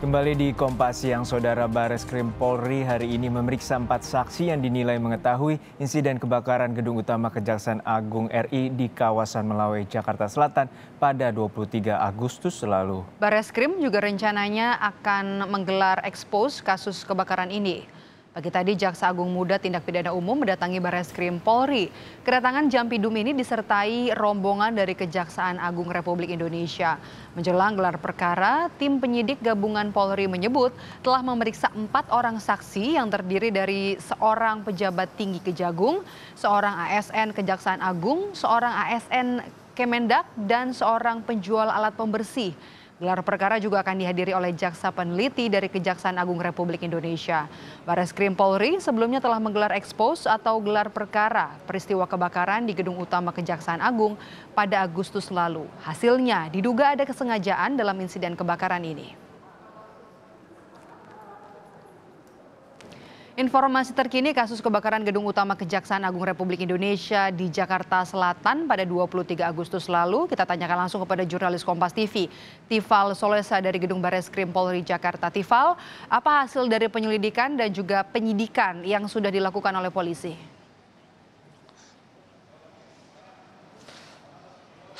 Kembali di Kompas yang Saudara Bares Krim Polri hari ini memeriksa empat saksi yang dinilai mengetahui insiden kebakaran gedung utama Kejaksaan Agung RI di kawasan Melawai, Jakarta Selatan pada 23 Agustus lalu. Bares Krim juga rencananya akan menggelar ekspos kasus kebakaran ini. Pagi tadi Jaksa Agung Muda Tindak Pidana Umum mendatangi Bares Polri. Kedatangan Jampidum ini disertai rombongan dari Kejaksaan Agung Republik Indonesia. Menjelang gelar perkara, tim penyidik gabungan Polri menyebut telah memeriksa empat orang saksi yang terdiri dari seorang pejabat tinggi Kejagung, seorang ASN Kejaksaan Agung, seorang ASN Kemendak, dan seorang penjual alat pembersih. Gelar perkara juga akan dihadiri oleh jaksa peneliti dari Kejaksaan Agung Republik Indonesia. Baris Krim Polri sebelumnya telah menggelar ekspos atau gelar perkara peristiwa kebakaran di gedung utama Kejaksaan Agung pada Agustus lalu. Hasilnya diduga ada kesengajaan dalam insiden kebakaran ini. Informasi terkini kasus kebakaran gedung utama Kejaksaan Agung Republik Indonesia di Jakarta Selatan pada 23 Agustus lalu. Kita tanyakan langsung kepada jurnalis Kompas TV, Tifal Solesa dari Gedung Bareskrim Polri Jakarta. Tifal, apa hasil dari penyelidikan dan juga penyidikan yang sudah dilakukan oleh polisi?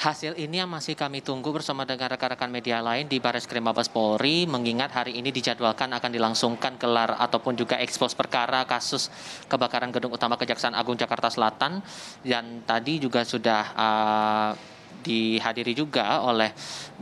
Hasil ini yang masih kami tunggu bersama dengan rekan-rekan media lain di Baris Krim Mabes Polri mengingat hari ini dijadwalkan akan dilangsungkan gelar ataupun juga ekspos perkara kasus kebakaran gedung utama Kejaksaan Agung Jakarta Selatan dan tadi juga sudah uh, dihadiri juga oleh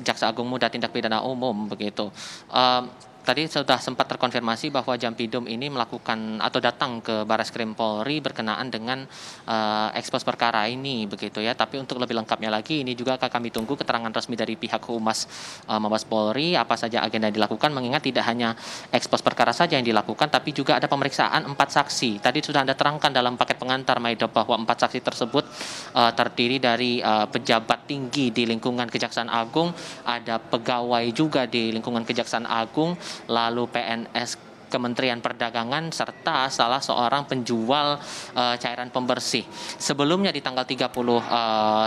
Jaksa Agung Muda Tindak Pidana Umum begitu. Uh, Tadi sudah sempat terkonfirmasi bahwa Jampidum ini melakukan atau datang ke Baris Krim Polri berkenaan dengan uh, ekspos perkara ini begitu ya. Tapi untuk lebih lengkapnya lagi ini juga akan kami tunggu keterangan resmi dari pihak Humas uh, Mabes Polri apa saja agenda yang dilakukan mengingat tidak hanya ekspos perkara saja yang dilakukan tapi juga ada pemeriksaan empat saksi. Tadi sudah Anda terangkan dalam paket pengantar Maido bahwa empat saksi tersebut uh, terdiri dari uh, pejabat tinggi di lingkungan Kejaksaan Agung, ada pegawai juga di lingkungan Kejaksaan Agung, lalu PNS Kementerian Perdagangan serta salah seorang penjual uh, cairan pembersih. Sebelumnya di tanggal 30 uh, eh,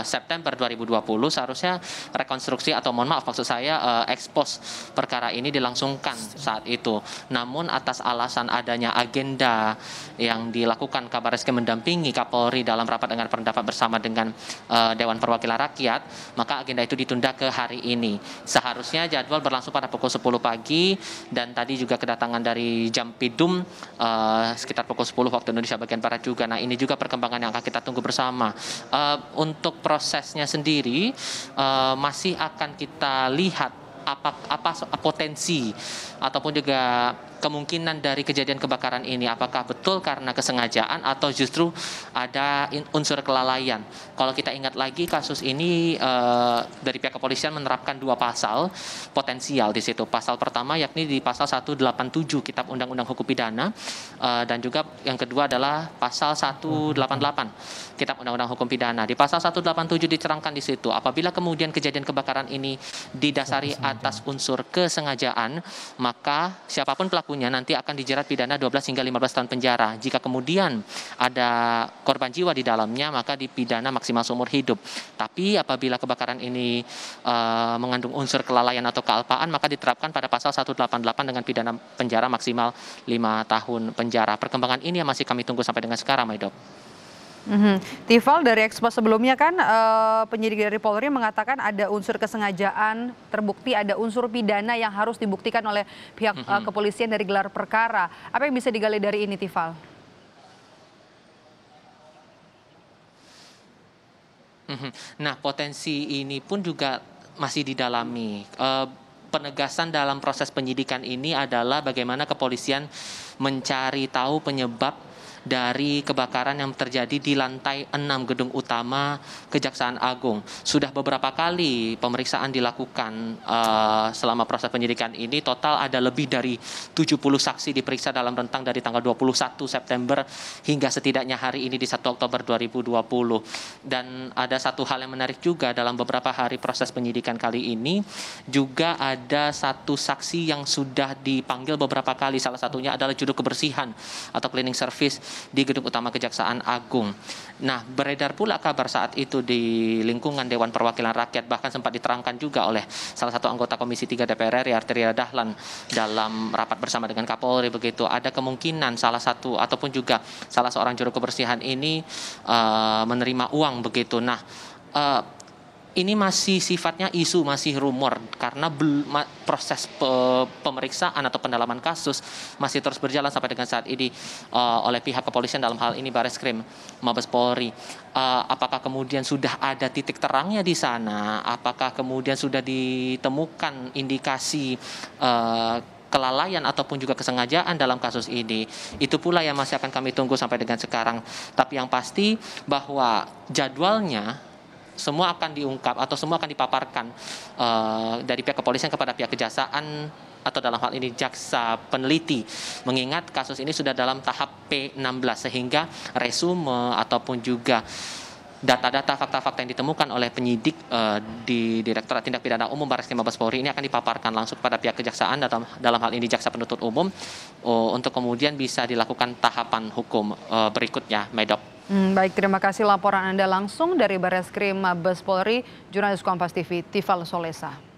September 2020 seharusnya rekonstruksi atau mohon maaf maksud saya uh, eh, ekspos perkara ini dilangsungkan saat itu. Namun atas alasan adanya agenda yang dilakukan Kabares mendampingi Kapolri dalam rapat dengan pendapat bersama dengan uh, Dewan Perwakilan Rakyat, maka agenda itu ditunda ke hari ini. Seharusnya jadwal berlangsung pada pukul 10 pagi dan tadi juga kedatangan dari di Jampidum uh, eh, sekitar pukul 10 waktu Indonesia bagian Barat juga. Nah ini juga perkembangan yang akan kita tunggu bersama. Uh, untuk prosesnya sendiri uh, masih akan kita lihat apa apa potensi ataupun juga kemungkinan dari kejadian kebakaran ini? Apakah betul karena kesengajaan atau justru ada unsur kelalaian? Kalau kita ingat lagi kasus ini e, dari pihak kepolisian menerapkan dua pasal potensial di situ. Pasal pertama yakni di pasal 187 Kitab Undang-Undang Hukum Pidana e, dan juga yang kedua adalah pasal 188 Kitab Undang-Undang Hukum Pidana. Di pasal 187 dicerangkan di situ apabila kemudian kejadian kebakaran ini didasari atas unsur kesengajaan, maka siapapun pelaku pelakunya nanti akan dijerat pidana 12 hingga 15 tahun penjara. Jika kemudian ada korban jiwa di dalamnya maka dipidana maksimal seumur hidup. Tapi apabila kebakaran ini e, mengandung unsur kelalaian atau kealpaan maka diterapkan pada pasal 188 dengan pidana penjara maksimal 5 tahun penjara. Perkembangan ini yang masih kami tunggu sampai dengan sekarang, Maidop. Mm-hmm. Tifal dari ekspo sebelumnya kan e, penyidik dari Polri mengatakan ada unsur kesengajaan terbukti ada unsur pidana yang harus dibuktikan oleh pihak mm-hmm. e, kepolisian dari gelar perkara. Apa yang bisa digali dari ini Tifal? Mm-hmm. Nah potensi ini pun juga masih didalami. E, penegasan dalam proses penyidikan ini adalah bagaimana kepolisian mencari tahu penyebab dari kebakaran yang terjadi di lantai 6 gedung utama Kejaksaan Agung. Sudah beberapa kali pemeriksaan dilakukan uh, selama proses penyidikan ini. Total ada lebih dari 70 saksi diperiksa dalam rentang dari tanggal 21 September hingga setidaknya hari ini di 1 Oktober 2020. Dan ada satu hal yang menarik juga dalam beberapa hari proses penyidikan kali ini juga ada satu saksi yang sudah dipanggil beberapa kali. Salah satunya adalah juru kebersihan atau cleaning service di gedung utama Kejaksaan Agung. Nah, beredar pula kabar saat itu di lingkungan Dewan Perwakilan Rakyat bahkan sempat diterangkan juga oleh salah satu anggota Komisi 3 DPR RI Arteria Dahlan dalam rapat bersama dengan Kapolri begitu ada kemungkinan salah satu ataupun juga salah seorang juru kebersihan ini uh, menerima uang begitu. Nah, uh, ini masih sifatnya isu, masih rumor karena proses pe pemeriksaan atau pendalaman kasus masih terus berjalan sampai dengan saat ini uh, oleh pihak kepolisian dalam hal ini Baris Krim, Mabes Polri. Uh, apakah kemudian sudah ada titik terangnya di sana? Apakah kemudian sudah ditemukan indikasi uh, kelalaian ataupun juga kesengajaan dalam kasus ini. Itu pula yang masih akan kami tunggu sampai dengan sekarang. Tapi yang pasti bahwa jadwalnya semua akan diungkap atau semua akan dipaparkan uh, dari pihak kepolisian kepada pihak kejaksaan atau dalam hal ini jaksa peneliti mengingat kasus ini sudah dalam tahap P16 sehingga resume ataupun juga data-data fakta-fakta yang ditemukan oleh penyidik uh, di Direktorat Tindak Pidana Umum Baris Krim Mabes Polri ini akan dipaparkan langsung kepada pihak kejaksaan dalam dalam hal ini jaksa penuntut umum uh, untuk kemudian bisa dilakukan tahapan hukum uh, berikutnya Medok. Hmm, baik, terima kasih laporan Anda langsung dari Bareskrim Mabes Polri, jurnalis Kompas TV, Tifal Solesa.